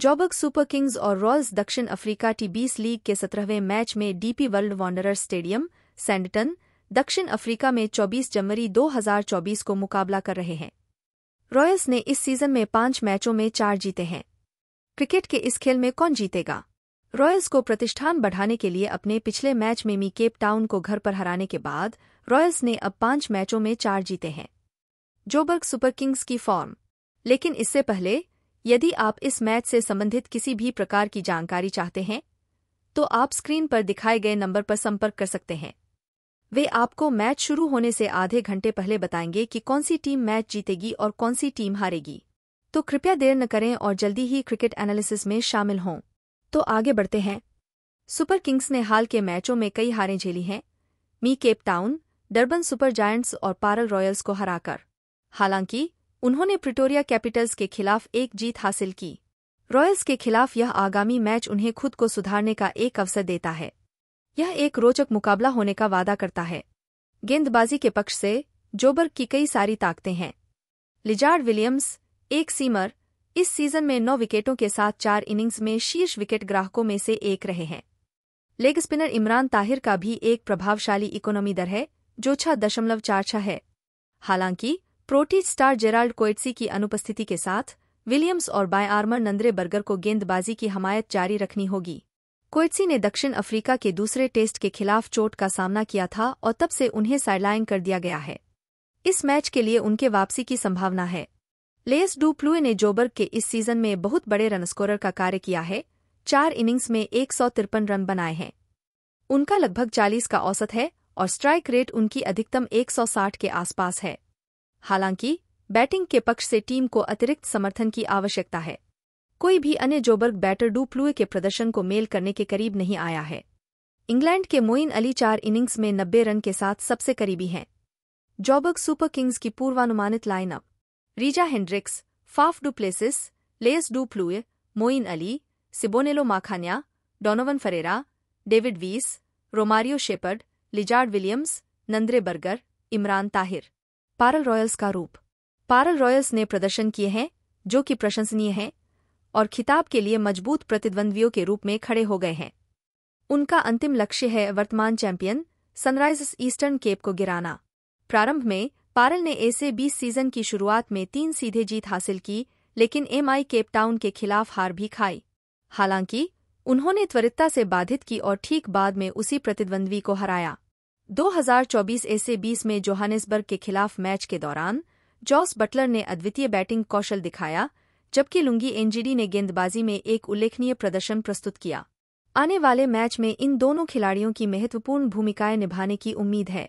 जॉबक Super Kings और Royals दक्षिण Africa T बीस लीग के सत्रहवें मैच में DP World Wanderer stadium Sandton दक्षिण अफ्रीका में 24 जनवरी 2024 को मुकाबला कर रहे हैं रॉयल्स ने इस सीजन में पांच मैचों में चार जीते हैं क्रिकेट के इस खेल में कौन जीतेगा रॉयल्स को प्रतिष्ठान बढ़ाने के लिए अपने पिछले मैच में मी केप टाउन को घर पर हराने के बाद रॉयल्स ने अब पांच मैचों में चार जीते हैं जोबर्ग सुपर किंग्स की फॉर्म लेकिन इससे पहले यदि आप इस मैच से संबंधित किसी भी प्रकार की जानकारी चाहते हैं तो आप स्क्रीन पर दिखाए गए नंबर पर संपर्क कर सकते हैं वे आपको मैच शुरू होने से आधे घंटे पहले बताएंगे कि कौन सी टीम मैच जीतेगी और कौन सी टीम हारेगी तो कृपया देर न करें और जल्दी ही क्रिकेट एनालिसिस में शामिल हों तो आगे बढ़ते हैं सुपर किंग्स ने हाल के मैचों में कई हारें झेली हैं मी Cape Town Durban Super Giants और पारल रॉयल्स को हराकर हालांकि उन्होंने प्रिटोरिया कैपिटल्स के खिलाफ एक जीत हासिल की रॉयल्स के खिलाफ यह आगामी मैच उन्हें खुद को सुधारने का एक अवसर देता है यह एक रोचक मुकाबला होने का वादा करता है गेंदबाजी के पक्ष से जोबर्ग की कई सारी ताकतें हैं लिजार्ड विलियम्स एक सीमर इस सीजन में नौ विकेटों के साथ चार इनिंग्स में शीर्ष विकेट ग्राहकों में से एक रहे हैं लेग स्पिनर इमरान ताहिर का भी एक प्रभावशाली इकोनॉमी दर है जो छह दशमलव चार छह है हालांकि प्रोटीज स्टार जेराल्ड कोइट्सी की अनुपस्थिति के साथ विलियम्स और बाय आर्मर नंद्रे बर्गर को गेंदबाजी की हमायत जारी रखनी होगी कोइट्सी ने दक्षिण अफ्रीका के दूसरे टेस्ट के खिलाफ चोट का सामना किया था और तब से उन्हें साइडलाइन कर दिया गया है इस मैच के लिए उनके वापसी की संभावना है लेस डू ने जोबर्ग के इस सीजन में बहुत बड़े रन का कार्य किया है चार इनिंग्स में एक रन बनाए हैं उनका लगभग 40 का औसत है और स्ट्राइक रेट उनकी अधिकतम 160 के आसपास है हालांकि बैटिंग के पक्ष से टीम को अतिरिक्त समर्थन की आवश्यकता है कोई भी अन्य जोबर्ग बैटर डू के प्रदर्शन को मेल करने के करीब नहीं आया है इंग्लैंड के मोइन अली चार इनिंग्स में नब्बे रन के साथ सबसे करीबी हैं जॉबर्ग सुपर किंग्स की पूर्वानुमानित lineup Reeza Hendricks Faf du Plessis लेयस लेस Moeen Ali Sibonelo Makhanya Donovan Ferreira David Wiese Romario Shepherd Lizaad Williams Nandre Burger Imran Tahir Paarl Royals का रूप पारल रॉयल्स ने प्रदर्शन किए हैं जो कि प्रशंसनीय हैं और खिताब के लिए मजबूत प्रतिद्वंद्वियों के रूप में खड़े हो गए हैं उनका अंतिम लक्ष्य है वर्तमान चैंपियन सनराइजर्स ईस्टर्न केप को गिराना प्रारंभ में पारल ने ऐसे बीस सीजन की शुरुआत में तीन सीधे जीत हासिल की लेकिन एमआई केप टाउन के खिलाफ हार भी खाई हालांकि उन्होंने त्वरितता से बाधित की और ठीक बाद में उसी प्रतिद्वंद्वी को हराया 2024 एसे 20 में जोहानिसबर्ग के खिलाफ मैच के दौरान जॉस बटलर ने अद्वितीय बैटिंग कौशल दिखाया जबकि लुंगी एनजीडी ने गेंदबाजी में एक उल्लेखनीय प्रदर्शन प्रस्तुत किया आने वाले मैच में इन दोनों खिलाड़ियों की महत्वपूर्ण भूमिकाएं निभाने की उम्मीद है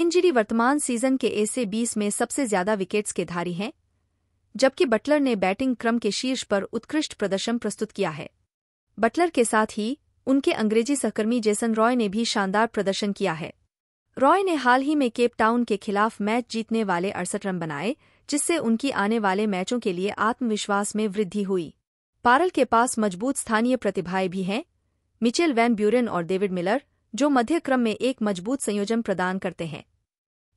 एनजीडी वर्तमान सीजन के एसे बीस में सबसे ज्यादा विकेट्स के धारी हैं जबकि बटलर ने बैटिंग क्रम के शीर्ष पर उत्कृष्ट प्रदर्शन प्रस्तुत किया है बटलर के साथ ही उनके अंग्रेजी सहकर्मी जेसन रॉय ने भी शानदार प्रदर्शन किया है रॉय ने हाल ही में केप टाउन के खिलाफ मैच जीतने वाले अड़सठ रन बनाए जिससे उनकी आने वाले मैचों के लिए आत्मविश्वास में वृद्धि हुई पारल के पास मजबूत स्थानीय प्रतिभाएं भी हैं मिचेल वैन ब्यूरेन और डेविड मिलर जो मध्य क्रम में एक मजबूत संयोजन प्रदान करते हैं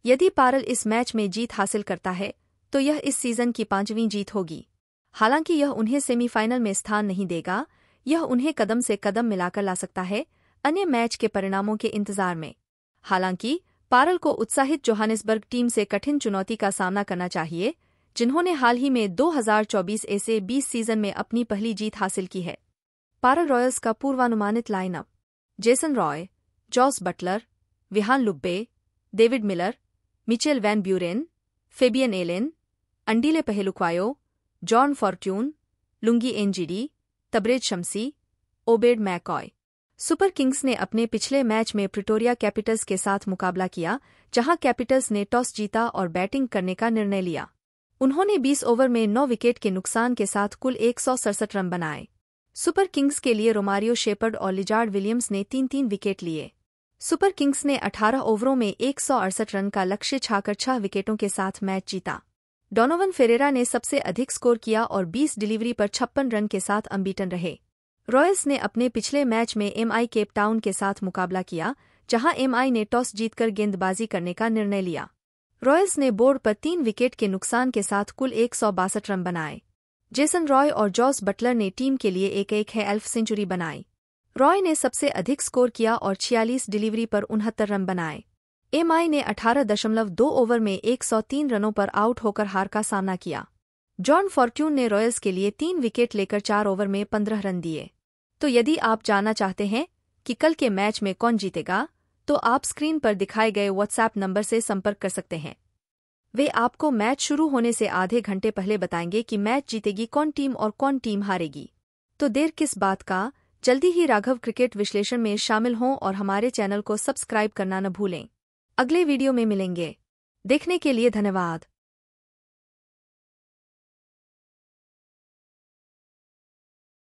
यदि पारल इस मैच में जीत हासिल करता है तो यह इस सीजन की पांचवीं जीत होगी हालांकि यह उन्हें सेमीफाइनल में स्थान नहीं देगा यह उन्हें कदम से कदम मिलाकर ला सकता है अन्य मैच के परिणामों के इंतजार में हालांकि पारल को उत्साहित जोहानिसबर्ग टीम से कठिन चुनौती का सामना करना चाहिए जिन्होंने हाल ही में 2024 ऐसे 20 सीजन में अपनी पहली जीत हासिल की है पारल रॉयल्स का पूर्वानुमानित lineup Jason Roy Jos Buttler Wihan Lubbe David Miller Mitchell van Buuren Fabian Allen Andile Phehlukwayo John Fortuin Lungi Ngidi Tabraiz Shamsi Obed McCoy Super Kings ने अपने पिछले मैच में प्रिटोरिया कैपिटल्स के साथ मुकाबला किया जहां कैपिटल्स ने टॉस जीता और बैटिंग करने का निर्णय लिया उन्होंने 20 ओवर में 9 विकेट के नुकसान के साथ कुल एक रन बनाए सुपर किंग्स के लिए रोमारियो शेपर्ड और लिजार्ड विलियम्स ने तीन तीन विकेट लिए सुपर किंग्स ने 18 ओवरों में एक रन का लक्ष्य छाकर छह विकेटों के साथ मैच जीता डोनोवन फेरेरा ने सबसे अधिक स्कोर किया और 20 डिलीवरी पर छप्पन रन के साथ अम्बीटन रहे रॉयल्स ने अपने पिछले मैच में एमआई केप टाउन के साथ मुकाबला किया जहां एमआई ने टॉस जीतकर गेंदबाजी करने का निर्णय लिया रॉयल्स ने बोर्ड पर तीन विकेट के नुकसान के साथ कुल एक रन बनाए जेसन रॉय और जॉस बटलर ने टीम के लिए एक एक है एल्फ सेंचुरी बनाई रॉय ने सबसे अधिक स्कोर किया और 46 डिलीवरी पर उनहत्तर रन बनाए एमआई ने 18.2 ओवर में 103 रनों पर आउट होकर हार का सामना किया जॉन फॉर्ट्यून ने रॉयल्स के लिए तीन विकेट लेकर चार ओवर में पंद्रह रन दिए तो यदि आप जानना चाहते हैं कि कल के मैच में कौन जीतेगा तो आप स्क्रीन पर दिखाए गए व्हाट्सऐप नंबर से संपर्क कर सकते हैं वे आपको मैच शुरू होने से आधे घंटे पहले बताएंगे कि मैच जीतेगी कौन टीम और कौन टीम हारेगी तो देर किस बात का जल्दी ही राघव क्रिकेट विश्लेषण में शामिल हों और हमारे चैनल को सब्सक्राइब करना न भूलें अगले वीडियो में मिलेंगे देखने के लिए धन्यवाद